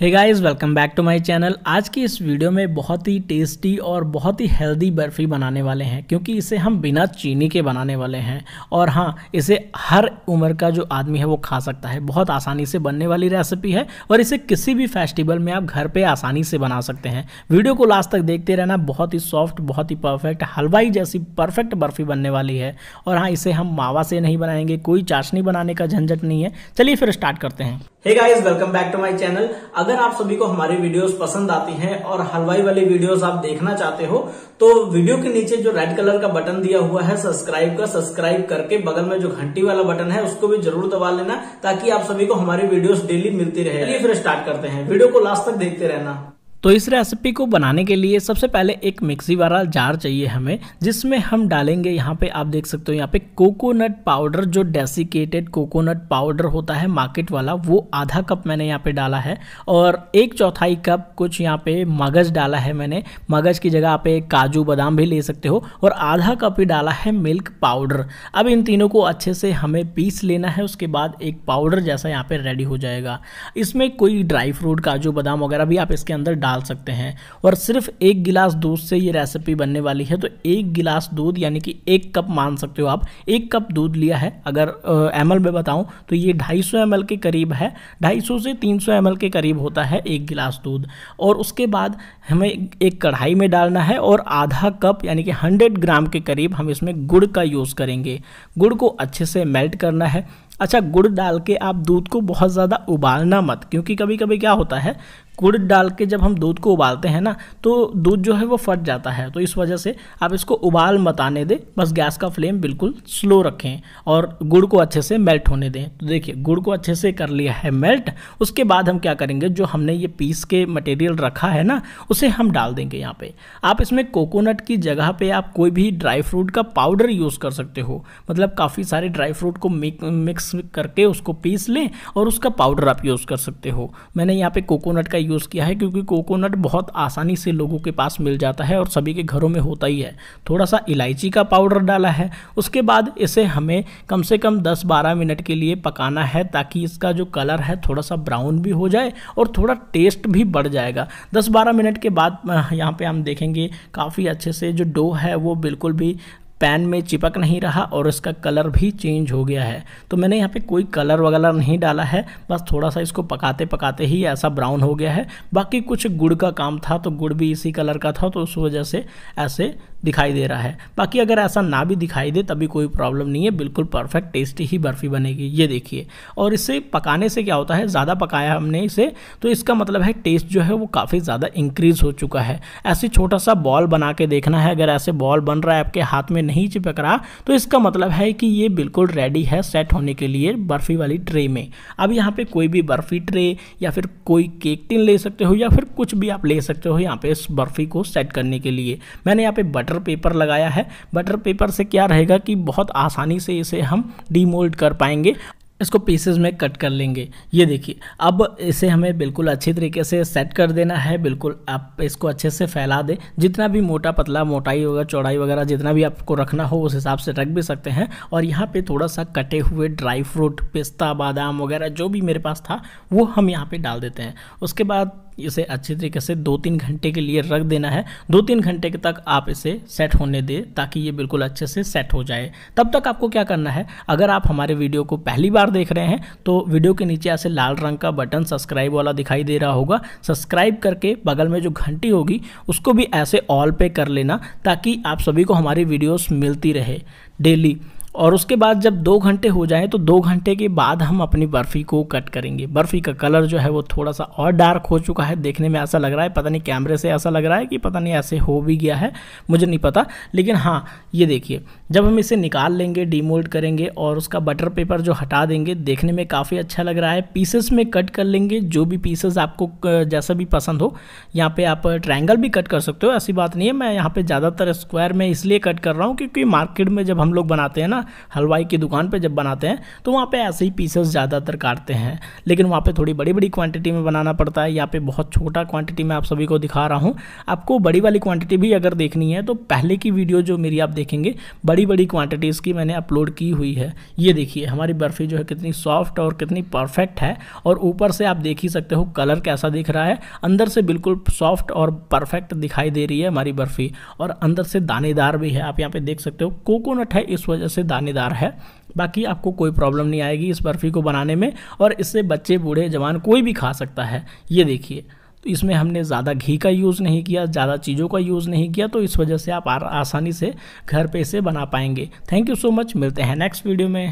hey guys welcome back to my channel आज की इस वीडियो में बहुत ही टेस्टी और बहुत ही हेल्दी बर्फ़ी बनाने वाले हैं क्योंकि इसे हम बिना चीनी के बनाने वाले हैं और हाँ इसे हर उम्र का जो आदमी है वो खा सकता है बहुत आसानी से बनने वाली रेसिपी है और इसे किसी भी फेस्टिवल में आप घर पे आसानी से बना सकते हैं वीडियो को लास्ट तक देखते रहना बहुत ही सॉफ्ट बहुत ही परफेक्ट हलवाई जैसी परफेक्ट बर्फ़ी बनने वाली है और हाँ इसे हम मावा से नहीं बनाएंगे कोई चाशनी बनाने का झंझट नहीं है चलिए फिर स्टार्ट करते हैं hey welcome back to channel अगर आप सभी को हमारी वीडियोस पसंद आती हैं और हलवाई वाली वीडियोस आप देखना चाहते हो तो वीडियो के नीचे जो रेड कलर का बटन दिया हुआ है सब्सक्राइब का सब्सक्राइब करके बगल में जो घंटी वाला बटन है उसको भी जरूर दबा लेना ताकि आप सभी को हमारी वीडियोस डेली मिलती रहे फिर स्टार्ट करते हैं वीडियो को लास्ट तक देखते रहना तो इस रेसिपी को बनाने के लिए सबसे पहले एक मिक्सी वाला जार चाहिए हमें जिसमें हम डालेंगे यहाँ पे आप देख सकते हो यहाँ पे कोकोनट पाउडर जो डेसिकेटेड कोकोनट पाउडर होता है मार्केट वाला वो आधा कप मैंने यहाँ पे डाला है और एक चौथाई कप कुछ यहाँ पे मगज डाला है मैंने मगज की जगह आप एक काजू बादाम भी ले सकते हो और आधा कप ही डाला है मिल्क पाउडर अब इन तीनों को अच्छे से हमें पीस लेना है उसके बाद एक पाउडर जैसा यहाँ पर रेडी हो जाएगा इसमें कोई ड्राई फ्रूट काजू बादाम वगैरह भी आप इसके अंदर डाल डाल सकते हैं और सिर्फ एक गिलास दूध से ये रेसिपी बनने वाली है तो एक गिलास दूध यानी कि एक कप मान सकते हो आप एक कप दूध लिया है अगर एम एल में बताऊँ तो ये ढाई सौ एम एल के करीब है ढाई सौ से तीन सौ एम एल के करीब होता है एक गिलास दूध और उसके बाद हमें एक कढ़ाई में डालना है और आधा कप यानी कि हंड्रेड ग्राम के करीब हम इसमें गुड़ का यूज़ करेंगे गुड़ को अच्छे से मेल्ट करना है अच्छा गुड़ डाल के आप दूध को बहुत ज़्यादा उबालना मत क्योंकि कभी कभी क्या होता है गुड़ डाल के जब हम दूध को उबालते हैं ना तो दूध जो है वो फट जाता है तो इस वजह से आप इसको उबाल मत आने दें बस गैस का फ्लेम बिल्कुल स्लो रखें और गुड़ को अच्छे से मेल्ट होने दें तो देखिए गुड़ को अच्छे से कर लिया है मेल्ट उसके बाद हम क्या करेंगे जो हमने ये पीस के मटेरियल रखा है ना उसे हम डाल देंगे यहाँ पर आप इसमें कोकोनट की जगह पर आप कोई भी ड्राई फ्रूट का पाउडर यूज़ कर सकते हो मतलब काफ़ी सारे ड्राई फ्रूट को मिक्स करके उसको पीस लें और उसका पाउडर आप यूज़ कर सकते हो मैंने यहाँ पे कोकोनट का यूज़ किया है क्योंकि कोकोनट बहुत आसानी से लोगों के पास मिल जाता है और सभी के घरों में होता ही है थोड़ा सा इलायची का पाउडर डाला है उसके बाद इसे हमें कम से कम दस बारह मिनट के लिए पकाना है ताकि इसका जो कलर है थोड़ा सा ब्राउन भी हो जाए और थोड़ा टेस्ट भी बढ़ जाएगा दस बारह मिनट के बाद यहाँ पर हम देखेंगे काफ़ी अच्छे से जो डो है वो बिल्कुल भी पैन में चिपक नहीं रहा और इसका कलर भी चेंज हो गया है तो मैंने यहाँ पे कोई कलर वगैरह नहीं डाला है बस थोड़ा सा इसको पकाते पकाते ही ऐसा ब्राउन हो गया है बाकी कुछ गुड़ का काम था तो गुड़ भी इसी कलर का था तो उस वजह से ऐसे दिखाई दे रहा है बाकी अगर ऐसा ना भी दिखाई दे तभी कोई प्रॉब्लम नहीं है बिल्कुल परफेक्ट टेस्टी ही बर्फ़ी बनेगी ये देखिए और इसे पकाने से क्या होता है ज़्यादा पकाया हमने इसे तो इसका मतलब है टेस्ट जो है वो काफ़ी ज़्यादा इंक्रीज़ हो चुका है ऐसे छोटा सा बॉल बना के देखना है अगर ऐसे बॉल बन रहा है आपके हाथ में नहीं चिपक रहा तो इसका मतलब है कि ये बिल्कुल रेडी है सेट होने के लिए बर्फ़ी वाली ट्रे में अब यहाँ पर कोई भी बर्फ़ी ट्रे या फिर कोई केक टिन ले सकते हो या फिर कुछ भी आप ले सकते हो यहाँ पर इस बर्फ़ी को सेट करने के लिए मैंने यहाँ पे बटर बटर पेपर लगाया है बटर पेपर से क्या रहेगा कि बहुत आसानी से इसे हम डीमोल्ड कर पाएंगे इसको पीसेज में कट कर लेंगे ये देखिए अब इसे हमें बिल्कुल अच्छे तरीके से सेट कर देना है बिल्कुल आप इसको अच्छे से फैला दें जितना भी मोटा पतला मोटाई वगैरह चौड़ाई वगैरह जितना भी आपको रखना हो उस हिसाब से रख भी सकते हैं और यहाँ पे थोड़ा सा कटे हुए ड्राई फ्रूट पिस्ता बादाम वगैरह जो भी मेरे पास था वो हम यहाँ पर डाल देते हैं उसके बाद इसे अच्छी तरीके से दो तीन घंटे के लिए रख देना है दो तीन घंटे के तक आप इसे सेट होने दें ताकि ये बिल्कुल अच्छे से सेट हो जाए तब तक आपको क्या करना है अगर आप हमारे वीडियो को पहली बार देख रहे हैं तो वीडियो के नीचे ऐसे लाल रंग का बटन सब्सक्राइब वाला दिखाई दे रहा होगा सब्सक्राइब करके बगल में जो घंटी होगी उसको भी ऐसे ऑल पे कर लेना ताकि आप सभी को हमारी वीडियोज़ मिलती रहे डेली और उसके बाद जब दो घंटे हो जाएँ तो दो घंटे के बाद हम अपनी बर्फ़ी को कट करेंगे बर्फ़ी का कलर जो है वो थोड़ा सा और डार्क हो चुका है देखने में ऐसा लग रहा है पता नहीं कैमरे से ऐसा लग रहा है कि पता नहीं ऐसे हो भी गया है मुझे नहीं पता लेकिन हाँ ये देखिए जब हम इसे निकाल लेंगे डीमोल्ड करेंगे और उसका बटर पेपर जो हटा देंगे देखने में काफ़ी अच्छा लग रहा है पीसेस में कट कर लेंगे जो भी पीसेस आपको जैसा भी पसंद हो यहाँ पे आप ट्रायंगल भी कट कर सकते हो ऐसी बात नहीं है मैं यहाँ पे ज़्यादातर स्क्वायर में इसलिए कट कर रहा हूँ क्योंकि मार्केट में जब हम लोग बनाते हैं ना हलवाई की दुकान पर जब बनाते हैं तो वहाँ पर ऐसे ही पीसेस ज़्यादातर काटते हैं लेकिन वहाँ पर थोड़ी बड़ी बड़ी क्वान्टिटी में बनाना पड़ता है यहाँ पर बहुत छोटा क्वान्टिटी में आप सभी को दिखा रहा हूँ आपको बड़ी वाली क्वान्टिटी भी अगर देखनी है तो पहले की वीडियो जो मेरी आप देखेंगे बड़ी बड़ी क्वान्टिटीज़ की मैंने अपलोड की हुई है ये देखिए हमारी बर्फ़ी जो है कितनी सॉफ्ट और कितनी परफेक्ट है और ऊपर से आप देख ही सकते हो कलर कैसा दिख रहा है अंदर से बिल्कुल सॉफ्ट और परफेक्ट दिखाई दे रही है हमारी बर्फ़ी और अंदर से दानेदार भी है आप यहाँ पे देख सकते हो कोकोनट है इस वजह से दानेदार है बाकी आपको कोई प्रॉब्लम नहीं आएगी इस बर्फ़ी को बनाने में और इससे बच्चे बूढ़े जवान कोई भी खा सकता है ये देखिए तो इसमें हमने ज़्यादा घी का यूज़ नहीं किया ज़्यादा चीज़ों का यूज़ नहीं किया तो इस वजह से आप आसानी से घर पे इसे बना पाएंगे थैंक यू सो मच मिलते हैं नेक्स्ट वीडियो में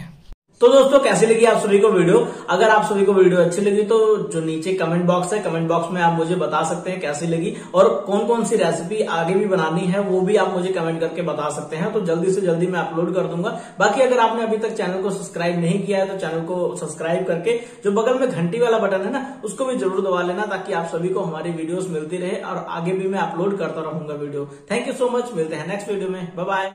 तो दोस्तों कैसी लगी आप सभी को वीडियो अगर आप सभी को वीडियो अच्छी लगी तो जो नीचे कमेंट बॉक्स है कमेंट बॉक्स में आप मुझे बता सकते हैं कैसी लगी और कौन कौन सी रेसिपी आगे भी बनानी है वो भी आप मुझे कमेंट करके बता सकते हैं तो जल्दी से जल्दी मैं अपलोड कर दूंगा बाकी अगर आपने अभी तक चैनल को सब्सक्राइब नहीं किया है तो चैनल को सब्सक्राइब करके जो बगल में घंटी वाला बटन है ना उसको भी जरूर दबा लेना ताकि आप सभी को हमारी वीडियोज मिलती रहे और आगे भी मैं अपलोड करता रहूंगा video thank you so much मिलते हैं नेक्स्ट वीडियो में बाय